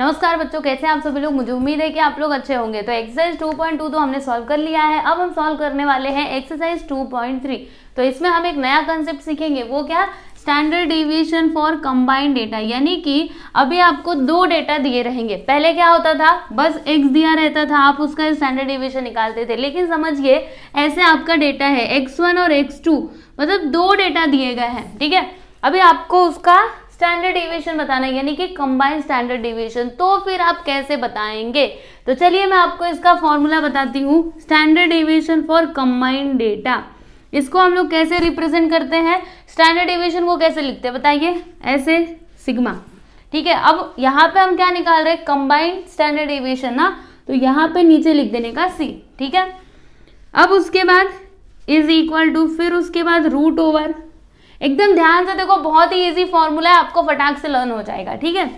नमस्कार बच्चों कैसे हैं आप सभी लोग मुझे उम्मीद है कि आप लोग अच्छे होंगे तो एक्सरसाइज 2.2 तो हमने सॉल्व कर लिया है अब हम सॉल्व करने वाले हैं एक्सरसाइज 2.3 तो इसमें हम एक नया कंसेप्ट सीखेंगे वो क्या standard deviation for combined data यानी कि अभी आपको दो डेटा दिए रहेंगे पहले क्या होता था बस एक्स दिया रहता था आप उसका स्टैंडर्ड डिविएशन निकालते थे लेकिन समझिए ऐसे आपका डेटा है एक्स और एक्स मतलब दो डेटा दिए गए हैं ठीक है अभी आपको उसका स्टैंडर्ड डिविएशन बताना है यानी कि कंबाइंड स्टैंडर्ड डिविएशन तो फिर आप कैसे बताएंगे तो चलिए मैं आपको इसका फॉर्मूला बताती हूँ standard deviation for combined data इसको हम लोग कैसे रिप्रेजेंट करते हैं स्टैंडर्ड डिविएशन को कैसे लिखते हैं बताइए ऐसे सिग्मा ठीक है अब यहाँ पे हम क्या निकाल रहे हैं कंबाइंड स्टैंडर्ड डिविएशन ना तो यहाँ पे नीचे लिख देने का सी ठीक है अब उसके बाद इज इक्वल टू फिर उसके बाद रूट ओवर एकदम ध्यान से देखो बहुत ही इजी फॉर्मूला है आपको फटाक से लर्न हो जाएगा ठीक है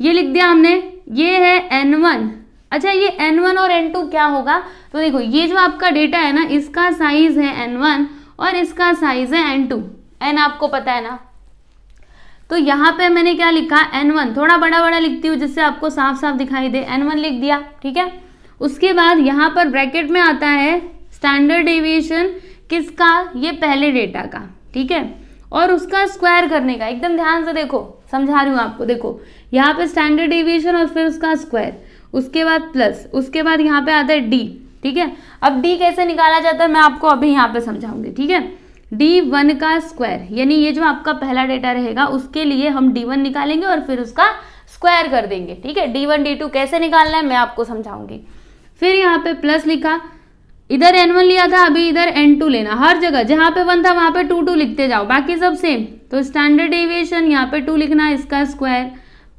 ये लिख दिया हमने ये है एन वन अच्छा ये एन वन और एन टू क्या होगा तो देखो ये जो आपका डेटा है ना इसका साइज है एन वन और इसका साइज है एन टू एन आपको पता है ना तो यहाँ पे मैंने क्या लिखा एन वन थोड़ा बड़ा बड़ा लिखती हूँ जिससे आपको साफ साफ दिखाई दे एन वन लिख दिया ठीक है उसके बाद यहाँ पर ब्रैकेट में आता है स्टैंडर्ड डेविएशन किसका ये पहले डेटा का ठीक है और उसका स्क्वायर करने का एकदम ध्यान से देखो समझा रही हूँ आपको देखो यहाँ पे स्टैंडर्ड डिविएशन और फिर उसका स्क्वायर उसके बाद प्लस उसके बाद यहाँ पे आता है डी ठीक है अब डी कैसे निकाला जाता है मैं आपको अभी यहाँ पे समझाऊंगी ठीक है डी वन का स्क्वायर यानी ये जो आपका पहला डेटा रहेगा उसके लिए हम डी वन निकालेंगे और फिर उसका स्क्वायर कर देंगे ठीक है डी वन डी टू कैसे निकालना है मैं आपको समझाऊंगी फिर यहाँ पे प्लस लिखा इधर एन वन लिया था अभी इधर एन टू लेना हर जगह जहां पे वन था वहां पे टू टू लिखते जाओ बाकी सब सेम तो स्टैंडर्ड डेविएशन यहाँ पे टू लिखना इसका स्क्वायर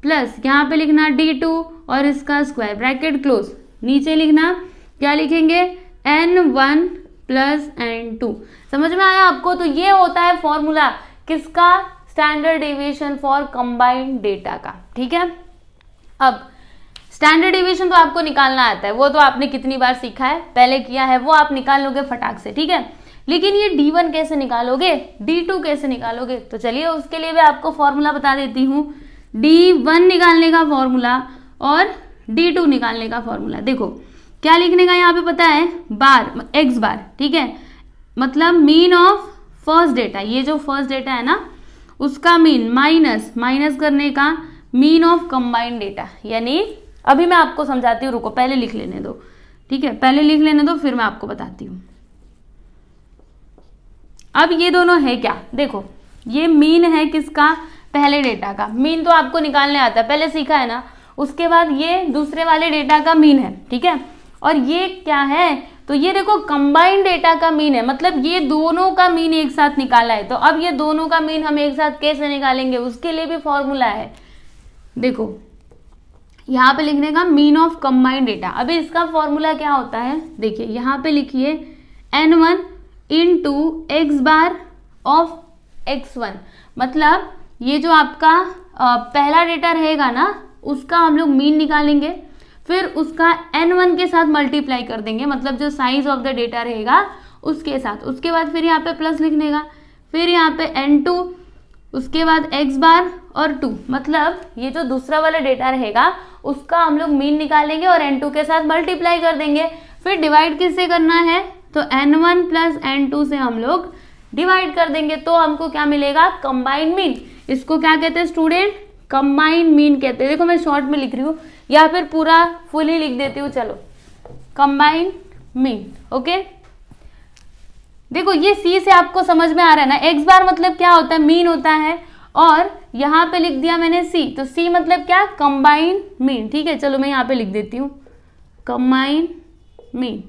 प्लस यहाँ पे लिखना डी टू और इसका स्क्वायर ब्रैकेट क्लोज नीचे लिखना क्या लिखेंगे N one plus N two समझ में आया आपको तो ये होता है फॉर्मूला किसका standard deviation for combined data का ठीक है अब स्टैंडर्ड डिविजन तो आपको निकालना आता है वो तो आपने कितनी बार सीखा है पहले किया है वो आप निकाल लोगे फटाक से ठीक है लेकिन ये वन कैसे निकालोगे टू कैसे निकालोगे तो चलिए उसके लिए मैं आपको फॉर्मूला बता देती हूँ डी निकालने का फॉर्मूला और टू निकालने का फॉर्मूला देखो क्या लिखने का यहाँ पे पता है बार एक्स बार ठीक है मतलब मीन ऑफ फर्स्ट डेटा ये जो फर्स्ट डेटा है ना उसका मीन माइनस माइनस करने का मीन ऑफ कंबाइंड डेटा यानी अभी मैं आपको समझाती हूँ रुको पहले लिख लेने दो ठीक है पहले लिख लेने दो फिर मैं आपको बताती हूँ अब ये दोनों है क्या देखो ये मीन है किसका पहले डेटा का मीन तो आपको निकालने आता है पहले सीखा है ना उसके बाद ये दूसरे वाले डेटा का मीन है ठीक है और ये क्या है तो ये देखो कंबाइंड डेटा का मीन है मतलब ये दोनों का मीन एक साथ निकाला है तो अब ये दोनों का मीन हम एक साथ कैसे निकालेंगे उसके लिए भी फॉर्मूला है देखो यहाँ पे लिखने का मीन ऑफ कंबाइंड डेटा अभी इसका फॉर्मूला क्या होता है देखिए यहाँ पे लिखिए N one into X bar of X one मतलब ये जो आपका पहला डेटा रहेगा ना उसका हम लोग मीन निकालेंगे फिर उसका एन वन के साथ मल्टीप्लाई कर देंगे मतलब जो साइज ऑफ द डेटा रहेगा उसके साथ उसके बाद फिर यहाँ पे प्लस लिखने का फिर यहाँ पे एन टू उसके बाद एक्स बार और टू मतलब ये जो दूसरा वाला डेटा रहेगा उसका हम लोग मीन निकालेंगे और एन टू के साथ मल्टीप्लाई कर देंगे फिर डिवाइड किससे करना है तो N one plus N two से हम लोग डिवाइड कर देंगे तो हमको क्या मिलेगा कंबाइंड मीन इसको क्या कहते हैं स्टूडेंट कंबाइंड मीन कहते हैं देखो मैं शॉर्ट में लिख रही हूँ या फिर पूरा फुल ही लिख देती हूँ चलो कंबाइंड मीन ओके देखो ये सी से आपको समझ में आ रहा है ना एक्स बार मतलब क्या होता है मीन होता है और यहाँ पे लिख दिया मैंने सी तो सी मतलब क्या कंबाइन मीन ठीक है चलो मैं यहाँ पे लिख देती हूँ कंबाइन मीन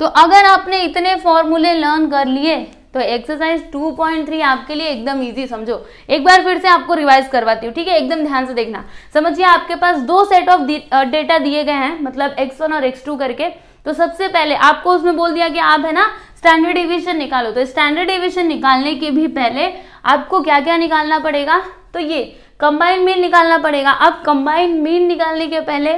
तो अगर आपने इतने फॉर्मूले लर्न कर लिए तो एक्सरसाइज 2.3 आपके लिए एकदम इजी समझो एक बार फिर से आपको रिवाइज करवाती हूँ ठीक है एकदम ध्यान से देखना समझिए आपके पास दो सेट ऑफ डेटा दिए गए हैं मतलब वन और टू करके तो सबसे पहले आपको उसमें बोल दिया कि आप है ना स्टैंडर्ड डिविजन निकालो तो स्टैंडर्ड डिविजन निकालने के भी पहले आपको क्या क्या निकालना पड़ेगा तो ये कंबाइंड मीन निकालना पड़ेगा अब कंबाइंड मीन निकालने के पहले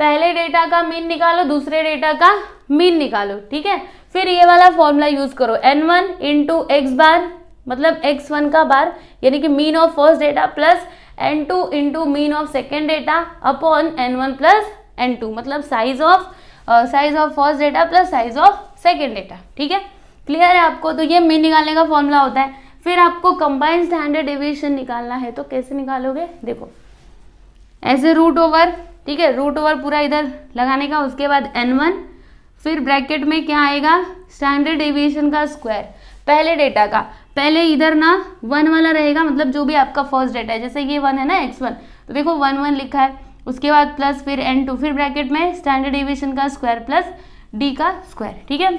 पहले डेटा का मीन निकालो दूसरे डेटा का मीन निकालो ठीक है फिर ये वाला फॉर्मूला यूज करो N one into X bar मतलब एक्स वन का बार यानी कि mean of first data plus N two into mean of second data upon N one plus N two मतलब size of size of first data plus size of second data ठीक है clear है आपको तो ये main निकालने का formula होता है फिर आपको कंबाइन स्टैंडर्ड डिविएशन निकालना है तो कैसे निकालोगे देखो ऐसे रूट ओवर ठीक है रूट ओवर पूरा इधर लगाने का उसके बाद एन वन फिर ब्रैकेट में क्या आएगा स्टैंडर्ड डेविएशन का स्क्वायर पहले डेटा का पहले इधर ना वन वाला रहेगा मतलब जो भी आपका फर्स्ट डेटा है जैसे ये वन है ना एक्स वन तो देखो वन वन लिखा है उसके बाद प्लस फिर एन टू फिर ब्रैकेट में स्टैंडर्ड डिविजन का स्क्वायर प्लस डी का स्क्वायर ठीक है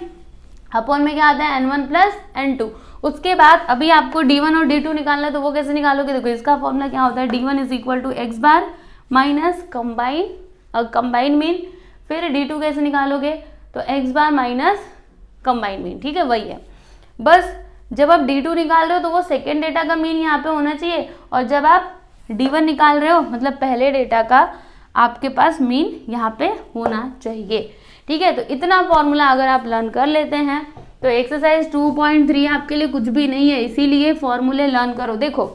अपॉन में क्या आता है N one plus N two उसके बाद अभी आपको डी वन और डी टू निकालना है तो वो कैसे निकालोगे देखो इसका फॉर्मूला क्या होता है D one is equal to X bar minus combine combine mean फिर डी टू कैसे निकालोगे तो X bar minus combine mean ठीक है वही है बस जब आप डी टू निकाल रहे हो तो वो सेकेंड डेटा का मीन यहाँ पे होना चाहिए और जब आप डी वन निकाल रहे हो मतलब पहले डेटा का आपके पास मीन यहाँ पे होना चाहिए ठीक है तो इतना फॉर्मूला अगर आप लर्न कर लेते हैं तो एक्सरसाइज 2.3 आपके लिए कुछ भी नहीं है इसीलिए फॉर्मूले लर्न करो देखो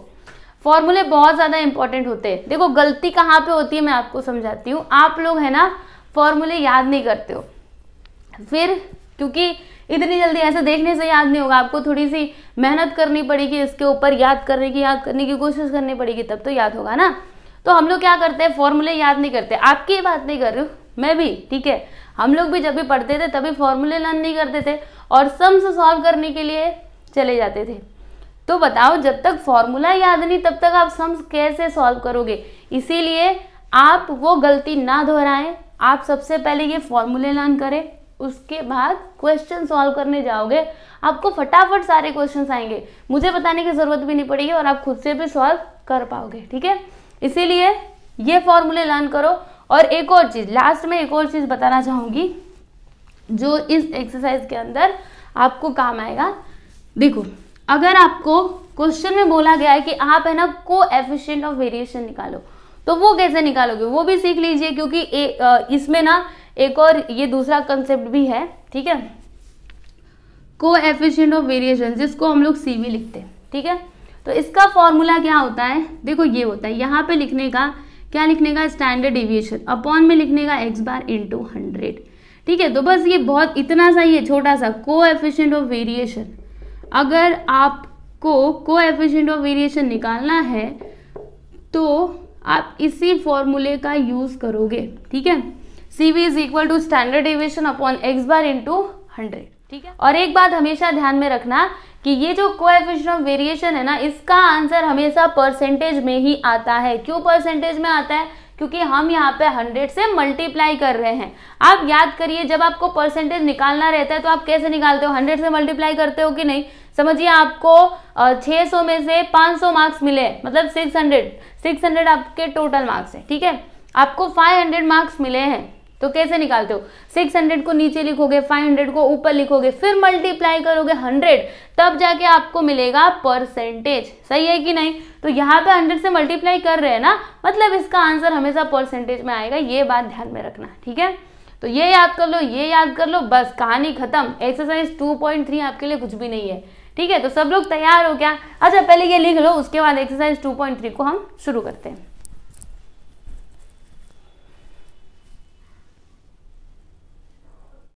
फॉर्मूले बहुत ज़्यादा इंपॉर्टेंट होते हैं देखो गलती कहाँ पे होती है मैं आपको समझाती हूँ आप लोग है ना फॉर्मूले याद नहीं करते हो फिर क्योंकि इतनी जल्दी ऐसा देखने से याद नहीं होगा आपको थोड़ी सी मेहनत करनी पड़ेगी इसके ऊपर याद करने की याद करने की कोशिश करनी पड़ेगी तब तो याद होगा ना तो हम लोग क्या करते हैं फॉर्मूले याद नहीं करते आपकी बात नहीं कर रही हूँ मैं भी ठीक है हम लोग भी जब भी पढ़ते थे तभी फॉर्मूले लर्न नहीं करते थे और सम्स सॉल्व करने के लिए चले जाते थे तो बताओ जब तक फॉर्मूला याद नहीं तब तक आप सम्स कैसे सॉल्व करोगे इसीलिए आप वो गलती ना दोहराएं आप सबसे पहले ये फॉर्मूले लर्न करें उसके बाद क्वेश्चन सॉल्व करने जाओगे आपको फटाफट सारे क्वेश्चन आएंगे मुझे बताने की ज़रूरत भी नहीं पड़ेगी और आप खुद से भी सॉल्व कर पाओगे ठीक है इसीलिए ये फॉर्मूले लर्न करो और एक और चीज़ लास्ट में एक और चीज़ बताना चाहूंगी जो इस एक्सरसाइज के अंदर आपको काम आएगा देखो अगर आपको क्वेश्चन में बोला गया है कि आप है ना को एफिशियंट ऑफ वेरिएशन निकालो तो वो कैसे निकालोगे वो भी सीख लीजिए क्योंकि इसमें ना एक और ये दूसरा कंसेप्ट भी है ठीक है को एफिशियंट ऑफ वेरिएशन जिसको हम लोग सी लिखते हैं ठीक है तो इसका फॉर्मूला क्या होता है देखो ये होता है यहाँ पे लिखने का क्या लिखने का स्टैंडर्ड डिविएशन अपॉन में लिखने का एक्स बार इंटू हंड्रेड ठीक है तो बस ये बहुत इतना सा है छोटा सा को एफिशियंट ऑफ वेरिएशन अगर आपको को एफिशियंट ऑफ वेरिएशन निकालना है तो आप इसी फॉर्मूले का यूज़ करोगे ठीक है C V is equal to standard division upon X bar into hundred ठीक है और एक बात हमेशा ध्यान में रखना कि ये जो कोएफिशिएंट ऑफ वेरिएशन है ना इसका आंसर हमेशा परसेंटेज में ही आता है क्यों परसेंटेज में आता है क्योंकि हम यहाँ पे 100 से मल्टीप्लाई कर रहे हैं आप याद करिए जब आपको परसेंटेज निकालना रहता है तो आप कैसे निकालते हो 100 से मल्टीप्लाई करते हो कि नहीं समझिए आपको 600 में से 500 मार्क्स मिले मतलब 600 600 आपके टोटल मार्क्स है ठीक है आपको 500 मार्क्स मिले हैं तो कैसे निकालते हो 600 को नीचे लिखोगे 500 को ऊपर लिखोगे फिर मल्टीप्लाई करोगे 100 तब जाके आपको मिलेगा परसेंटेज सही है कि नहीं तो यहाँ पे 100 से मल्टीप्लाई कर रहे हैं ना मतलब इसका आंसर हमेशा परसेंटेज में आएगा ये बात ध्यान में रखना ठीक है तो ये याद कर लो ये याद कर लो बस कहानी खत्म एक्सरसाइज टू आपके लिए कुछ भी नहीं है ठीक है तो सब लोग तैयार हो क्या अच्छा पहले ये लिख लो उसके बाद एक्सरसाइज टू को हम शुरू करते हैं